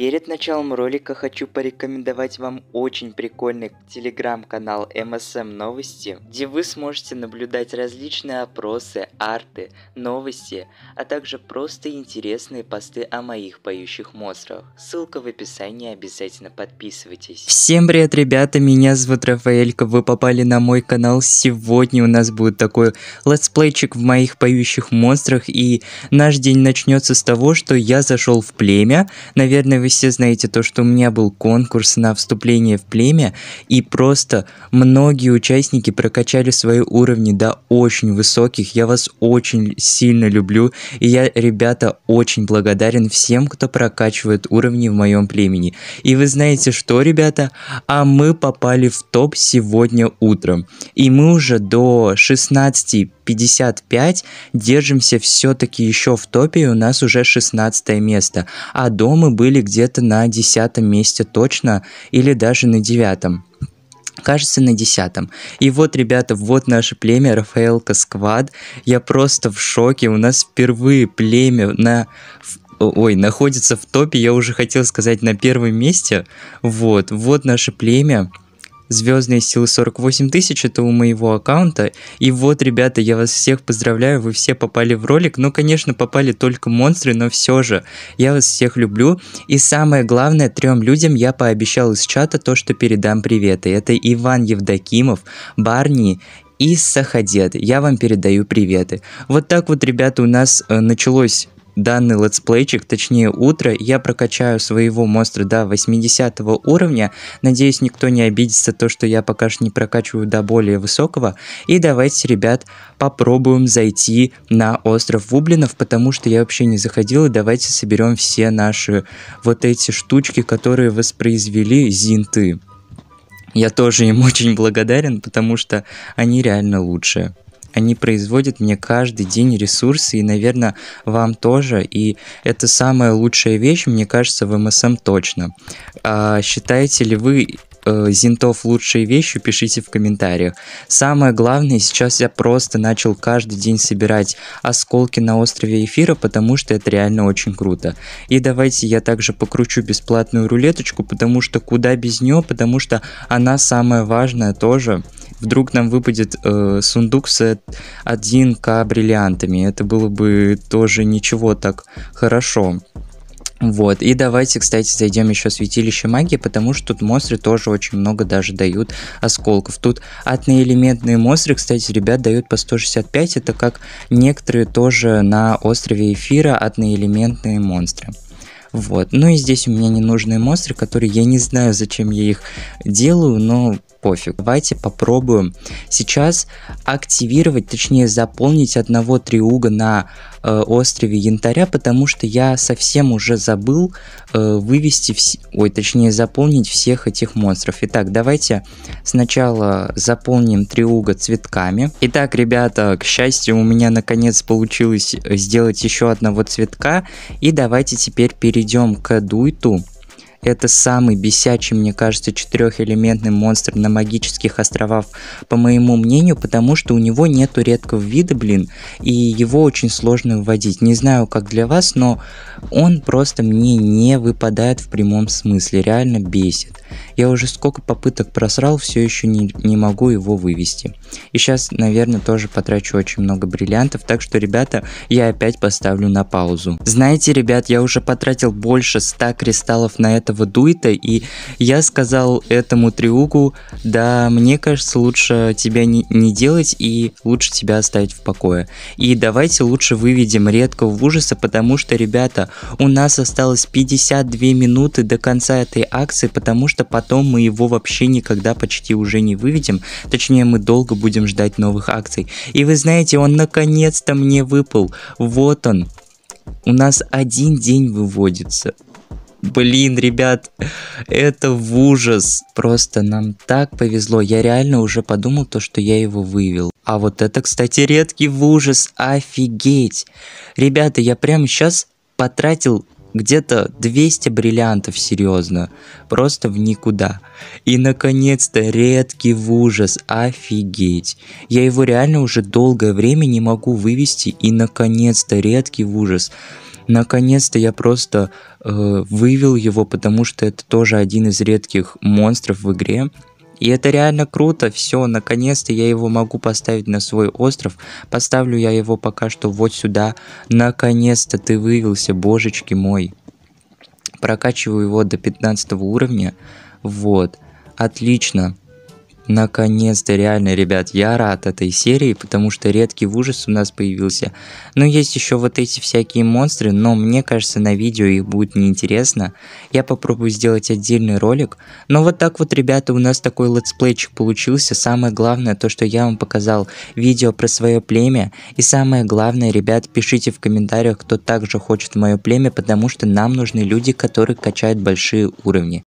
Перед началом ролика хочу порекомендовать вам очень прикольный телеграм-канал MSM Новости, где вы сможете наблюдать различные опросы, арты, новости, а также просто интересные посты о моих поющих монстрах. Ссылка в описании, обязательно подписывайтесь. Всем привет, ребята, меня зовут Рафаэлька, вы попали на мой канал. Сегодня у нас будет такой летсплейчик в моих поющих монстрах, и наш день начнется с того, что я зашел в племя, наверное, вы все знаете то, что у меня был конкурс на вступление в племя, и просто многие участники прокачали свои уровни до очень высоких. Я вас очень сильно люблю, и я, ребята, очень благодарен всем, кто прокачивает уровни в моем племени. И вы знаете что, ребята? А мы попали в топ сегодня утром. И мы уже до 16 55, держимся все-таки еще в топе, и у нас уже 16 место. А дома были где где-то на десятом месте точно или даже на девятом кажется, на десятом. И вот, ребята, вот наше племя, Рафаэлка Сквад. Я просто в шоке. У нас впервые племя на ой, находится в топе, я уже хотел сказать, на первом месте. Вот, вот наше племя звездные силы 48 тысяч, это у моего аккаунта. И вот, ребята, я вас всех поздравляю, вы все попали в ролик. Ну, конечно, попали только монстры, но все же. Я вас всех люблю. И самое главное, трем людям я пообещал из чата то, что передам приветы. Это Иван Евдокимов, Барни и Сахадет. Я вам передаю приветы. Вот так вот, ребята, у нас э, началось данный летсплейчик, точнее утро, я прокачаю своего монстра до 80 уровня. Надеюсь, никто не обидится то, что я пока что не прокачиваю до более высокого. И давайте, ребят, попробуем зайти на остров Вублинов, потому что я вообще не заходил. И давайте соберем все наши вот эти штучки, которые воспроизвели зинты. Я тоже им очень благодарен, потому что они реально лучшие они производят мне каждый день ресурсы, и, наверное, вам тоже. И это самая лучшая вещь, мне кажется, в МСМ точно. А, считаете ли вы э, зинтов лучшей вещью? пишите в комментариях. Самое главное, сейчас я просто начал каждый день собирать осколки на острове эфира, потому что это реально очень круто. И давайте я также покручу бесплатную рулеточку, потому что куда без нее, потому что она самая важная тоже вдруг нам выпадет э, сундук с 1к бриллиантами. Это было бы тоже ничего так хорошо. Вот, и давайте, кстати, зайдем еще в святилище магии, потому что тут монстры тоже очень много даже дают осколков. Тут атные монстры, кстати, ребят, дают по 165, это как некоторые тоже на острове эфира атные монстры. Вот. Ну и здесь у меня ненужные монстры, которые я не знаю, зачем я их делаю, но пофиг. Давайте попробуем сейчас активировать, точнее заполнить одного триуга на э, острове Янтаря, потому что я совсем уже забыл э, вывести, вс... ой, точнее заполнить всех этих монстров. Итак, давайте сначала заполним треугол цветками. Итак, ребята, к счастью, у меня наконец получилось э, сделать еще одного цветка. И давайте теперь перейдем к дуйту. Это самый бесячий, мне кажется, четырехэлементный монстр на магических островах, по моему мнению, потому что у него нету редкого вида, блин, и его очень сложно вводить. Не знаю, как для вас, но он просто мне не выпадает в прямом смысле, реально бесит. Я уже сколько попыток просрал, все еще не, не могу его вывести. И сейчас, наверное, тоже потрачу очень много бриллиантов, так что, ребята, я опять поставлю на паузу. Знаете, ребят, я уже потратил больше 100 кристаллов на этого дуэта, и я сказал этому триугу, да, мне кажется, лучше тебя не, не делать и лучше тебя оставить в покое. И давайте лучше выведем редко в ужаса, потому что, ребята, у нас осталось 52 минуты до конца этой акции, потому что потом мы его вообще никогда почти уже не выведем, точнее мы долго будем ждать новых акций. И вы знаете, он наконец-то мне выпал. Вот он. У нас один день выводится. Блин, ребят, это в ужас. Просто нам так повезло. Я реально уже подумал то, что я его вывел. А вот это, кстати, редкий в ужас. Офигеть. Ребята, я прямо сейчас потратил где-то 200 бриллиантов, серьезно, просто в никуда. И, наконец-то, редкий в ужас, офигеть. Я его реально уже долгое время не могу вывести, и, наконец-то, редкий в ужас. Наконец-то я просто э, вывел его, потому что это тоже один из редких монстров в игре. И это реально круто, все, наконец-то я его могу поставить на свой остров. Поставлю я его пока что вот сюда. Наконец-то ты вывелся, божечки мой. Прокачиваю его до 15 уровня. Вот, отлично. Наконец-то, реально, ребят, я рад этой серии, потому что редкий ужас у нас появился. Но есть еще вот эти всякие монстры, но мне кажется, на видео их будет неинтересно. Я попробую сделать отдельный ролик. Но вот так вот, ребята, у нас такой летсплейчик получился. Самое главное, то, что я вам показал видео про свое племя. И самое главное, ребят, пишите в комментариях, кто также хочет мое племя, потому что нам нужны люди, которые качают большие уровни.